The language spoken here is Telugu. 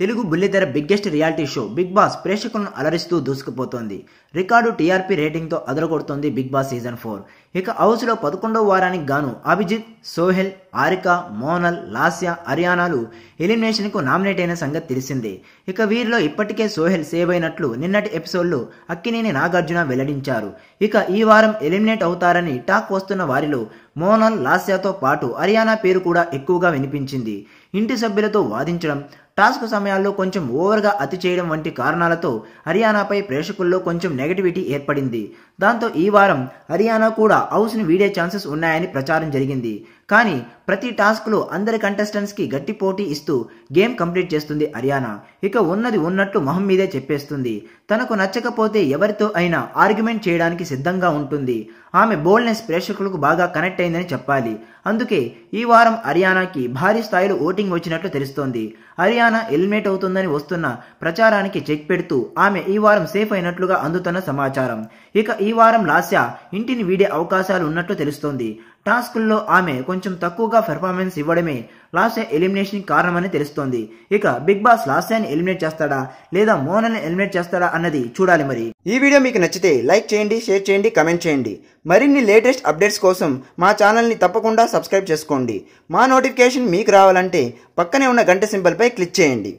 తెలుగు బుల్లితెర biggest reality show Bigg Boss ప్రేక్షకులను అలరిస్తూ దూసుకుపోతోంది రికార్డు టీఆర్పీ రేటింగ్తో అదరగొడుతోంది బిగ్ బాస్ సీజన్ ఫోర్ ఇక హౌస్లో పదకొండవ వారానికి గాను అభిజిత్ సోహెల్ ఆరిక మోనల్ లాస్య హర్యానాలు ఎలిమినేషన్కు నామినేట్ అయిన సంగతి తెలిసిందే ఇక వీరిలో ఇప్పటికే సోహెల్ సేవ్ అయినట్లు నిన్నటి ఎపిసోడ్లో అక్కినేని నాగార్జున వెల్లడించారు ఇక ఈ వారం ఎలిమినేట్ అవుతారని టాక్ వస్తున్న వారిలో మోనల్ లాస్యాతో పాటు హర్యానా పేరు కూడా ఎక్కువగా వినిపించింది ఇంటి సభ్యులతో వాదించడం టాస్క్ సమయాల్లో కొంచెం ఓవర్గా అతి చేయడం వంటి కారణాలతో హర్యానాపై ప్రేక్షకుల్లో కొంచెం నెగటివిటీ ఏర్పడింది దాంతో ఈ వారం హర్యానా కూడా హౌస్ని వీడే ఛాన్సెస్ ఉన్నాయని ప్రచారం జరిగింది కానీ ప్రతి టాస్క్లో అందరి కంటెస్టెంట్స్కి గట్టి పోటీ ఇస్తూ గేమ్ కంప్లీట్ చేస్తుంది హర్యానా ఇక ఉన్నది ఉన్నట్లు మొహం మీదే చెప్పేస్తుంది తనకు నచ్చకపోతే ఎవరితో అయినా ఆర్గ్యుమెంట్ చేయడానికి సిద్ధంగా ఉంటుంది ఆమె బోల్డ్నెస్ ప్రేక్షకులకు బాగా కనెక్ట్ అయిందని చెప్పాలి అందుకే ఈ వారం హర్యానాకి భారీ స్థాయిలో ఓటింగ్ వచ్చినట్లు తెలుస్తోంది హర్యానా ఎలిమినేట్ అవుతుందని వస్తున్న ప్రచారానికి చెక్ పెడుతూ ఆమె ఈ వారం సేఫ్ అయినట్లుగా అందుతున్న సమాచారం ఇక ఈ వారం లాస్య ఇంటిని వీడే అవకాశం అవకాశాలు ఉన్నట్టు తెలుస్తోంది టాస్క్ల్లో ఆమె కొంచెం తక్కువగా పెర్ఫార్మెన్స్ ఇవ్వడమే లాస్యా ఎలిమినేషన్ కారణమని తెలుస్తోంది ఇక బిగ్ బాస్ లాస్యాని ఎలిమినేట్ చేస్తాడా లేదా మోనల్ని ఎలిమినేట్ చేస్తాడా అన్నది చూడాలి మరి ఈ వీడియో మీకు నచ్చితే లైక్ చేయండి షేర్ చేయండి కమెంట్ చేయండి మరిన్ని లేటెస్ట్ అప్డేట్స్ కోసం మా ఛానల్ని తప్పకుండా సబ్స్క్రైబ్ చేసుకోండి మా నోటిఫికేషన్ మీకు రావాలంటే పక్కనే ఉన్న గంట సింబల్పై క్లిక్ చేయండి